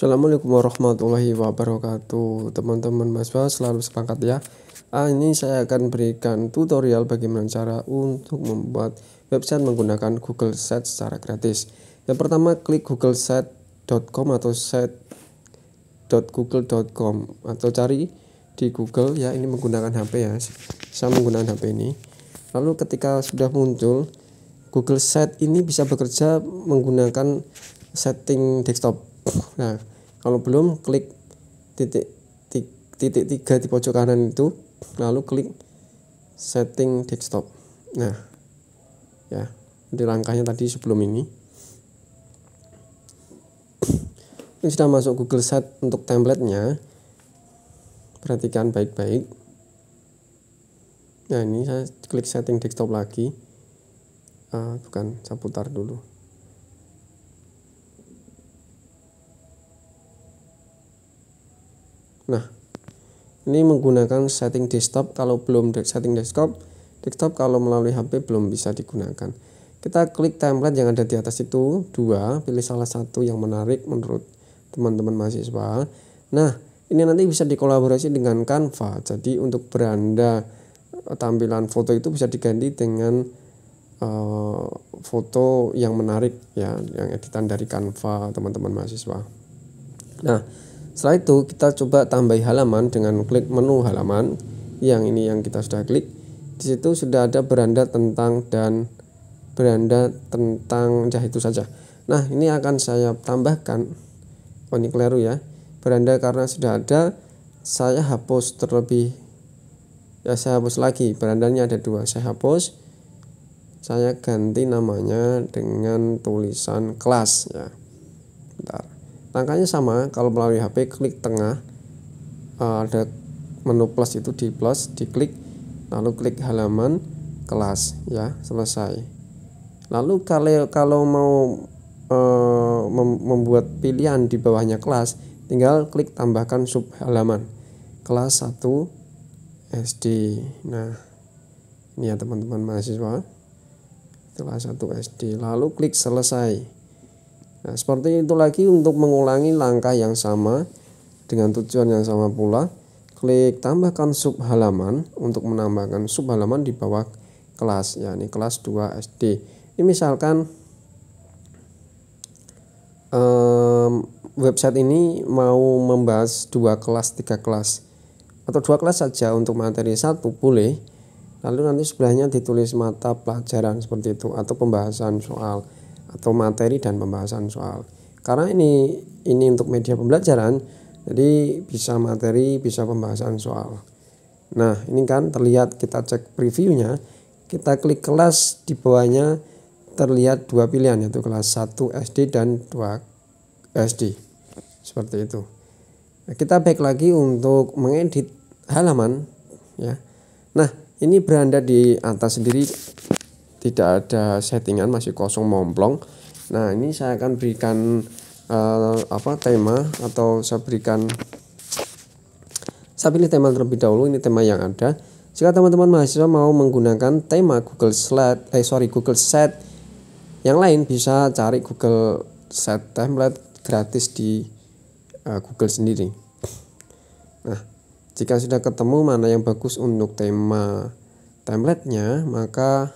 Assalamualaikum warahmatullahi wabarakatuh Teman-teman mahasiswa selalu sepangkat ya ah, Ini saya akan berikan tutorial bagaimana cara untuk membuat website menggunakan Google Site secara gratis Yang pertama klik google googlesite.com atau site.google.com Atau cari di Google ya ini menggunakan HP ya Saya menggunakan HP ini Lalu ketika sudah muncul Google Site ini bisa bekerja menggunakan setting desktop nah kalau belum klik titik titik tiga di pojok kanan itu lalu klik setting desktop nah ya di langkahnya tadi sebelum ini ini sudah masuk Google Set untuk templatenya perhatikan baik-baik nah ini saya klik setting desktop lagi uh, bukan saya putar dulu Nah, ini menggunakan setting desktop kalau belum setting desktop, desktop kalau melalui HP belum bisa digunakan. Kita klik template yang ada di atas itu, dua, pilih salah satu yang menarik menurut teman-teman mahasiswa. Nah, ini nanti bisa dikolaborasi dengan Canva. Jadi untuk beranda eh, tampilan foto itu bisa diganti dengan uh, foto yang menarik ya, yang editan dari Canva teman-teman mahasiswa. Nah, setelah itu kita coba tambahi halaman dengan klik menu halaman yang ini yang kita sudah klik. Di situ sudah ada beranda tentang dan beranda tentang ya itu saja. Nah, ini akan saya tambahkan oh ini keliru ya. Beranda karena sudah ada saya hapus terlebih ya saya hapus lagi berandanya ada dua saya hapus saya ganti namanya dengan tulisan kelas ya bentar Langkahnya sama, kalau melalui HP klik tengah, eh, ada menu plus itu di plus, diklik, lalu klik halaman kelas, ya selesai. Lalu kalau kalau mau e, membuat pilihan di bawahnya kelas, tinggal klik tambahkan sub halaman kelas 1 SD. Nah, ini ya teman-teman mahasiswa kelas 1 SD. Lalu klik selesai. Nah, seperti itu lagi untuk mengulangi langkah yang sama dengan tujuan yang sama pula, klik tambahkan sub halaman untuk menambahkan sub halaman di bawah kelas, yakni kelas 2 SD. Ini misalkan um, website ini mau membahas dua kelas, tiga kelas atau dua kelas saja untuk materi satu boleh. Lalu nanti sebelahnya ditulis mata pelajaran seperti itu atau pembahasan soal atau materi dan pembahasan soal. Karena ini ini untuk media pembelajaran, jadi bisa materi, bisa pembahasan soal. Nah, ini kan terlihat kita cek previewnya, kita klik kelas di bawahnya terlihat dua pilihan yaitu kelas 1 SD dan 2 SD. Seperti itu. Nah, kita back lagi untuk mengedit halaman ya. Nah, ini beranda di atas sendiri tidak ada settingan masih kosong momplong nah ini saya akan berikan uh, apa tema atau saya berikan saya pilih tema terlebih dahulu ini tema yang ada jika teman-teman mahasiswa mau menggunakan tema Google Slide eh sorry Google Set yang lain bisa cari Google Set template gratis di uh, Google sendiri nah jika sudah ketemu mana yang bagus untuk tema template-nya maka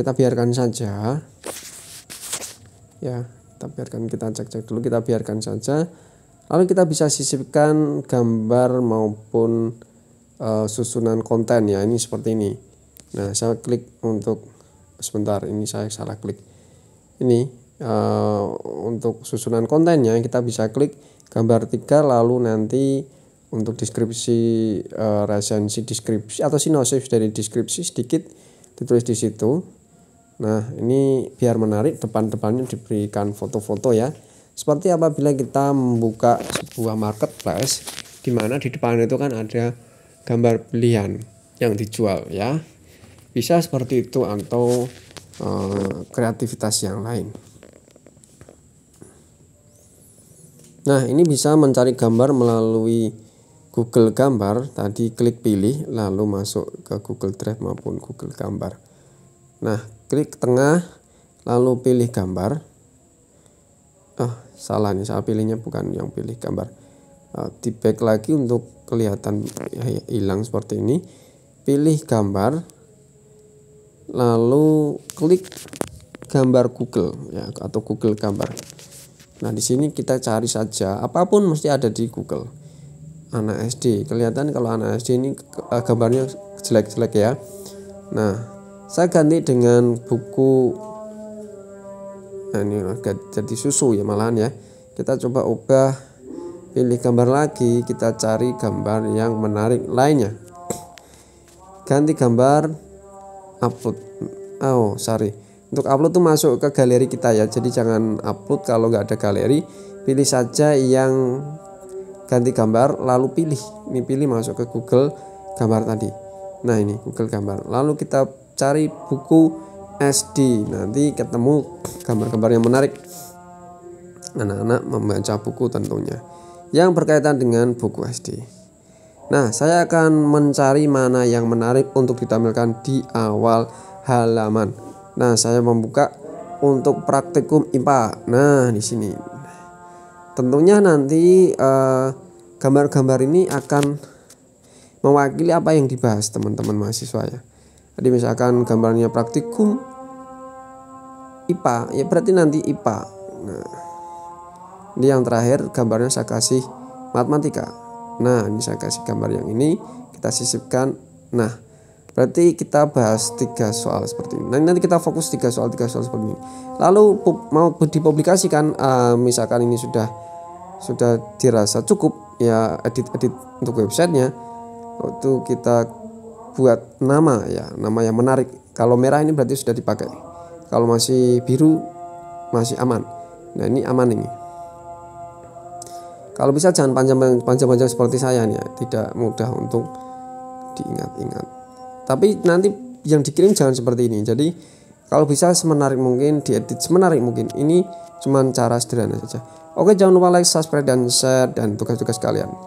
kita biarkan saja ya kita biarkan kita cek-cek dulu kita biarkan saja lalu kita bisa sisipkan gambar maupun uh, susunan konten ya ini seperti ini nah saya klik untuk sebentar ini saya salah klik ini uh, untuk susunan kontennya kita bisa klik gambar tiga lalu nanti untuk deskripsi uh, resensi deskripsi atau sinopsis dari deskripsi sedikit ditulis di situ Nah, ini biar menarik depan-depannya diberikan foto-foto ya. Seperti apabila kita membuka sebuah marketplace di mana di depan itu kan ada gambar belian yang dijual ya. Bisa seperti itu atau uh, kreativitas yang lain. Nah, ini bisa mencari gambar melalui Google Gambar. Tadi klik pilih lalu masuk ke Google Drive maupun Google Gambar. Nah, klik tengah lalu pilih gambar ah salah nih saya pilihnya bukan yang pilih gambar uh, di back lagi untuk kelihatan ya, hilang seperti ini pilih gambar lalu klik gambar Google ya atau Google gambar nah di sini kita cari saja apapun mesti ada di Google anak SD kelihatan kalau anak SD ini eh, gambarnya jelek-jelek ya nah saya ganti dengan buku nah ini jadi susu ya malahan ya kita coba ubah pilih gambar lagi kita cari gambar yang menarik lainnya ganti gambar upload oh sorry untuk upload tuh masuk ke galeri kita ya jadi jangan upload kalau nggak ada galeri pilih saja yang ganti gambar lalu pilih ini pilih masuk ke Google gambar tadi nah ini Google gambar lalu kita cari buku SD nanti ketemu gambar-gambar yang menarik anak-anak membaca buku tentunya yang berkaitan dengan buku SD nah saya akan mencari mana yang menarik untuk ditampilkan di awal halaman nah saya membuka untuk praktikum IPA nah di sini tentunya nanti eh, gambar-gambar eh, ini akan mewakili apa yang dibahas teman-teman mahasiswa ya jadi misalkan gambarnya praktikum IPA, ya berarti nanti IPA. Nah, ini yang terakhir gambarnya saya kasih matematika. Nah, ini saya kasih gambar yang ini, kita sisipkan. Nah, berarti kita bahas tiga soal seperti ini. Nanti, nanti kita fokus tiga soal, tiga soal seperti ini. Lalu mau dipublikasikan, uh, misalkan ini sudah sudah dirasa cukup, ya edit-edit untuk websitenya. Waktu kita buat nama ya nama yang menarik kalau merah ini berarti sudah dipakai kalau masih biru masih aman nah ini aman ini kalau bisa jangan panjang-panjang seperti saya nih ya tidak mudah untuk diingat-ingat tapi nanti yang dikirim jangan seperti ini jadi kalau bisa semenarik mungkin diedit semenarik mungkin ini cuman cara sederhana saja oke jangan lupa like subscribe dan share dan tugas-tugas kalian